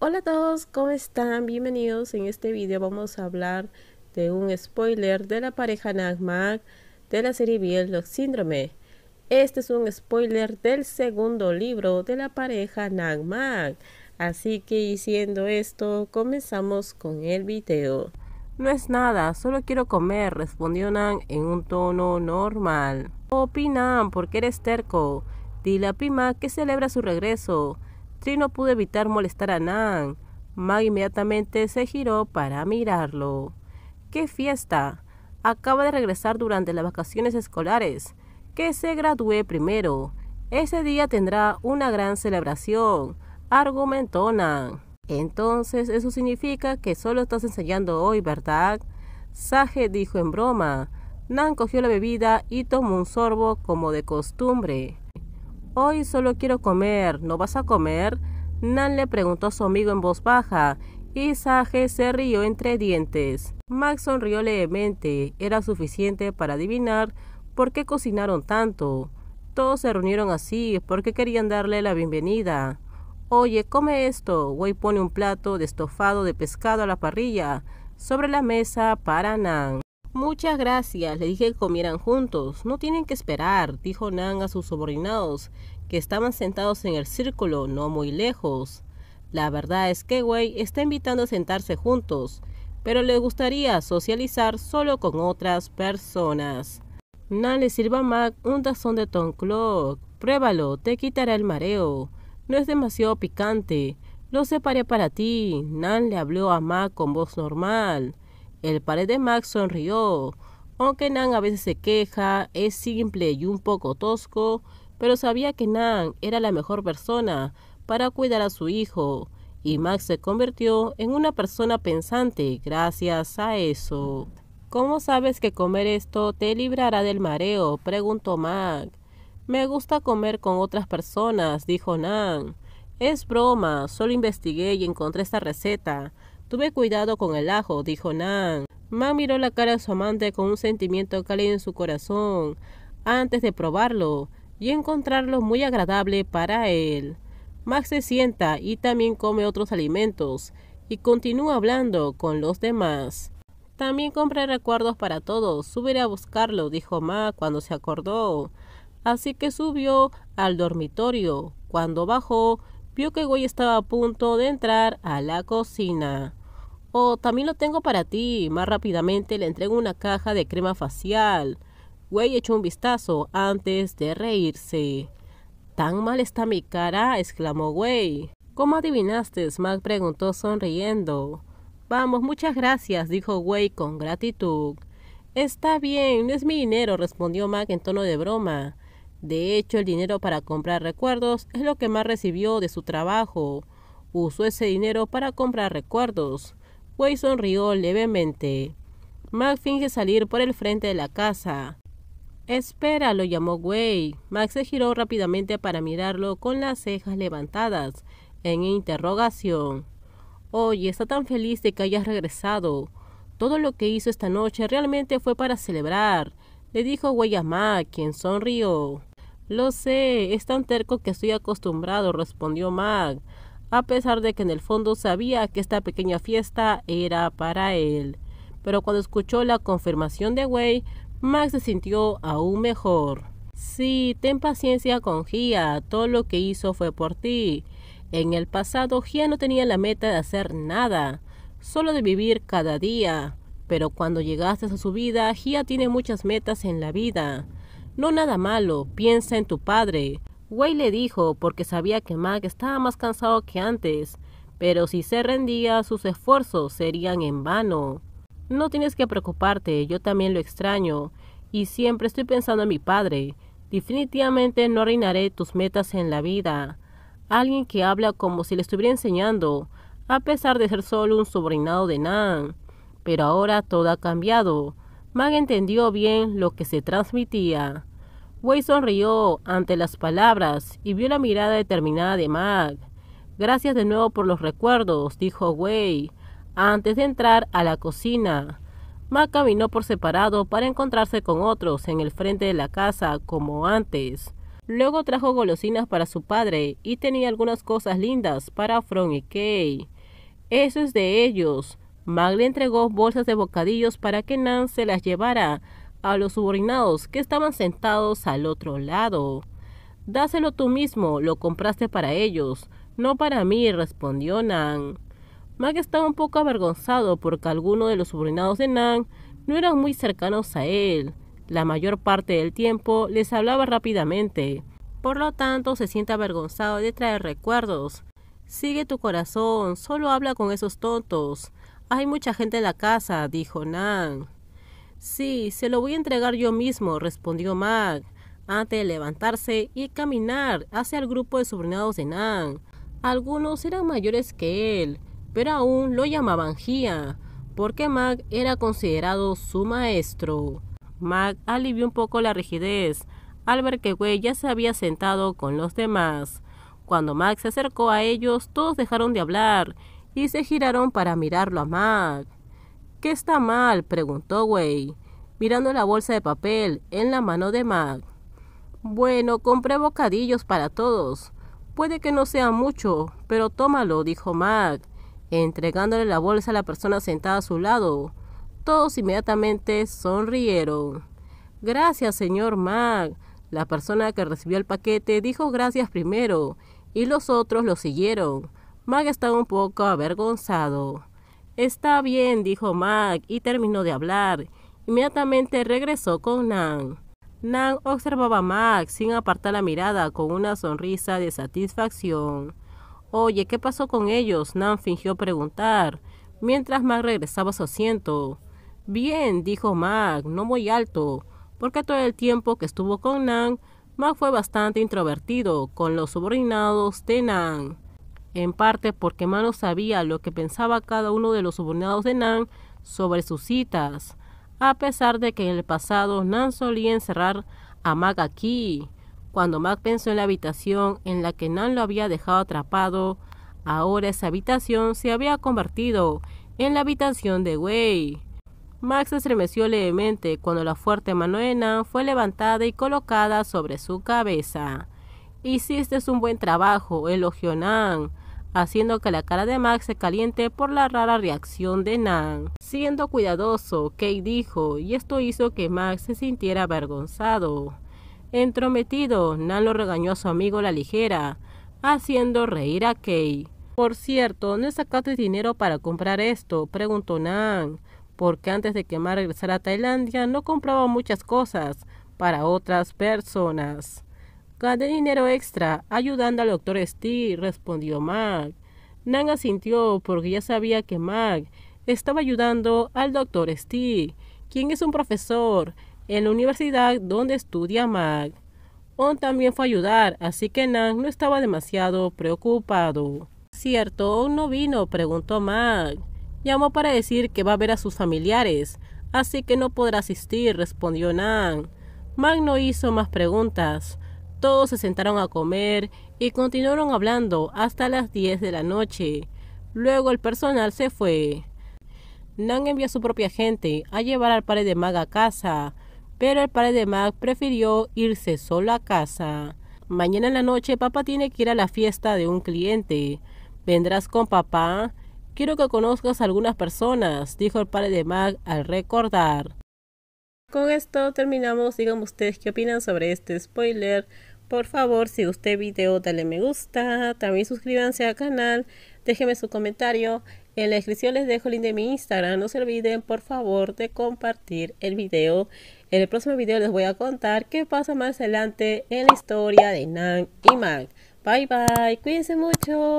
Hola a todos, ¿cómo están? Bienvenidos. En este video vamos a hablar de un spoiler de la pareja Nagmag de la serie Bielog Síndrome. Este es un spoiler del segundo libro de la pareja mag Así que diciendo esto, comenzamos con el video. No es nada, solo quiero comer, respondió Nan en un tono normal. Opinan, porque eres terco. Dile a prima que celebra su regreso. Trino no pudo evitar molestar a Nan. Mag inmediatamente se giró para mirarlo. ¡Qué fiesta! Acaba de regresar durante las vacaciones escolares. Que se gradúe primero. Ese día tendrá una gran celebración, argumentó Nan. Entonces eso significa que solo estás enseñando hoy, ¿verdad? Sage dijo en broma. Nan cogió la bebida y tomó un sorbo como de costumbre. Hoy solo quiero comer, ¿no vas a comer? Nan le preguntó a su amigo en voz baja, y Sage se rió entre dientes. Max sonrió levemente, era suficiente para adivinar por qué cocinaron tanto. Todos se reunieron así porque querían darle la bienvenida. Oye, come esto. Wei pone un plato de estofado de pescado a la parrilla sobre la mesa para Nan. Muchas gracias, le dije que comieran juntos. No tienen que esperar, dijo Nan a sus subordinados, que estaban sentados en el círculo no muy lejos. La verdad es que Wei está invitando a sentarse juntos, pero le gustaría socializar solo con otras personas. Nan le sirva a Mac un tazón de Tom Clock. Pruébalo, te quitará el mareo. No es demasiado picante. Lo separé para ti. Nan le habló a Mac con voz normal. El padre de Mac sonrió. Aunque Nan a veces se queja, es simple y un poco tosco, pero sabía que Nan era la mejor persona para cuidar a su hijo, y Max se convirtió en una persona pensante gracias a eso. ¿Cómo sabes que comer esto te librará del mareo? preguntó Mac. Me gusta comer con otras personas, dijo Nan. Es broma, solo investigué y encontré esta receta. Tuve cuidado con el ajo, dijo Nan. Max miró la cara de su amante con un sentimiento cálido en su corazón antes de probarlo y encontrarlo muy agradable para él. Max se sienta y también come otros alimentos y continúa hablando con los demás. También compré recuerdos para todos, subiré a buscarlo, dijo Ma cuando se acordó. Así que subió al dormitorio. Cuando bajó, vio que Goy estaba a punto de entrar a la cocina. Oh, también lo tengo para ti. Más rápidamente le entregó una caja de crema facial. Güey echó un vistazo antes de reírse. ¿Tan mal está mi cara? exclamó Güey. ¿Cómo adivinaste? Mac preguntó sonriendo. Vamos, muchas gracias, dijo Güey con gratitud. Está bien, no es mi dinero, respondió Mac en tono de broma. De hecho, el dinero para comprar recuerdos es lo que más recibió de su trabajo. Usó ese dinero para comprar recuerdos. Way sonrió levemente. Mac finge salir por el frente de la casa. Espera, lo llamó Wei. Max se giró rápidamente para mirarlo con las cejas levantadas, en interrogación. Oye, está tan feliz de que hayas regresado. Todo lo que hizo esta noche realmente fue para celebrar, le dijo Wei a Max, quien sonrió. Lo sé, es tan terco que estoy acostumbrado, respondió Mac, a pesar de que en el fondo sabía que esta pequeña fiesta era para él. Pero cuando escuchó la confirmación de Wei, Max se sintió aún mejor. Sí, ten paciencia con Gia, todo lo que hizo fue por ti. En el pasado Gia no tenía la meta de hacer nada, solo de vivir cada día. Pero cuando llegaste a su vida, Gia tiene muchas metas en la vida. No nada malo, piensa en tu padre. Wei le dijo porque sabía que Mac estaba más cansado que antes, pero si se rendía sus esfuerzos serían en vano. No tienes que preocuparte, yo también lo extraño, y siempre estoy pensando en mi padre. Definitivamente no reinaré tus metas en la vida. Alguien que habla como si le estuviera enseñando, a pesar de ser solo un sobrinado de Nan. Pero ahora todo ha cambiado. Mag entendió bien lo que se transmitía. Wei sonrió ante las palabras y vio la mirada determinada de Mag. Gracias de nuevo por los recuerdos, dijo Wei. Antes de entrar a la cocina, Mac caminó por separado para encontrarse con otros en el frente de la casa como antes. Luego trajo golosinas para su padre y tenía algunas cosas lindas para Fron y Kay. Eso es de ellos. Mac le entregó bolsas de bocadillos para que Nan se las llevara a los subordinados que estaban sentados al otro lado. Dáselo tú mismo, lo compraste para ellos, no para mí, respondió Nan. Mag estaba un poco avergonzado porque algunos de los subordinados de Nan no eran muy cercanos a él. La mayor parte del tiempo les hablaba rápidamente. Por lo tanto, se siente avergonzado de traer recuerdos. Sigue tu corazón, solo habla con esos tontos. Hay mucha gente en la casa, dijo Nan. Sí, se lo voy a entregar yo mismo, respondió Mag, antes de levantarse y caminar hacia el grupo de subordinados de Nan. Algunos eran mayores que él, pero aún lo llamaban Gia, porque Mac era considerado su maestro. Mac alivió un poco la rigidez al ver que Wei ya se había sentado con los demás. Cuando Mac se acercó a ellos, todos dejaron de hablar y se giraron para mirarlo a Mac. ¿Qué está mal? preguntó Wei, mirando la bolsa de papel en la mano de Mac. Bueno, compré bocadillos para todos. Puede que no sea mucho, pero tómalo, dijo Mac, entregándole la bolsa a la persona sentada a su lado. Todos inmediatamente sonrieron. Gracias, señor Mac. La persona que recibió el paquete dijo gracias primero y los otros lo siguieron. Mac estaba un poco avergonzado. Está bien, dijo Mac y terminó de hablar. Inmediatamente regresó con Nan. Nan observaba a Mac sin apartar la mirada con una sonrisa de satisfacción. Oye, ¿qué pasó con ellos? Nan fingió preguntar, mientras Mac regresaba a su asiento. Bien, dijo Mac, no muy alto, porque todo el tiempo que estuvo con Nan, Mac fue bastante introvertido con los subordinados de Nan. En parte porque Mac no sabía lo que pensaba cada uno de los subordinados de Nan sobre sus citas, a pesar de que en el pasado Nan solía encerrar a Mac aquí cuando Max pensó en la habitación en la que Nan lo había dejado atrapado, ahora esa habitación se había convertido en la habitación de Wei. Max se estremeció levemente cuando la fuerte mano de Nan fue levantada y colocada sobre su cabeza. Hiciste un buen trabajo, elogió Nan, haciendo que la cara de Max se caliente por la rara reacción de Nan. Siendo cuidadoso, Kate dijo, y esto hizo que Max se sintiera avergonzado. Entrometido, Nan lo regañó a su amigo la ligera, haciendo reír a Kay. Por cierto, ¿no sacaste dinero para comprar esto? preguntó Nan, porque antes de que Ma regresara a Tailandia no compraba muchas cosas para otras personas. Gané dinero extra ayudando al doctor Steve, respondió Mac. Nan asintió porque ya sabía que Mac estaba ayudando al doctor Steve, quien es un profesor en la universidad donde estudia Mag... On también fue a ayudar, así que Nan no estaba demasiado preocupado. Cierto, On no vino, preguntó Mag... Llamó para decir que va a ver a sus familiares, así que no podrá asistir, respondió Nan. Mag no hizo más preguntas. Todos se sentaron a comer y continuaron hablando hasta las 10 de la noche. Luego el personal se fue. Nan envió a su propia gente a llevar al padre de Mag a casa, pero el padre de Mac prefirió irse solo a casa. Mañana en la noche papá tiene que ir a la fiesta de un cliente. ¿Vendrás con papá? Quiero que conozcas a algunas personas, dijo el padre de Mac al recordar. Con esto terminamos, díganme ustedes qué opinan sobre este spoiler. Por favor, si usted video, dale me gusta, también suscríbanse al canal. Déjenme su comentario. En la descripción les dejo el link de mi Instagram. No se olviden, por favor, de compartir el video. En el próximo video les voy a contar qué pasa más adelante en la historia de Nan y Mag. Bye bye, cuídense mucho.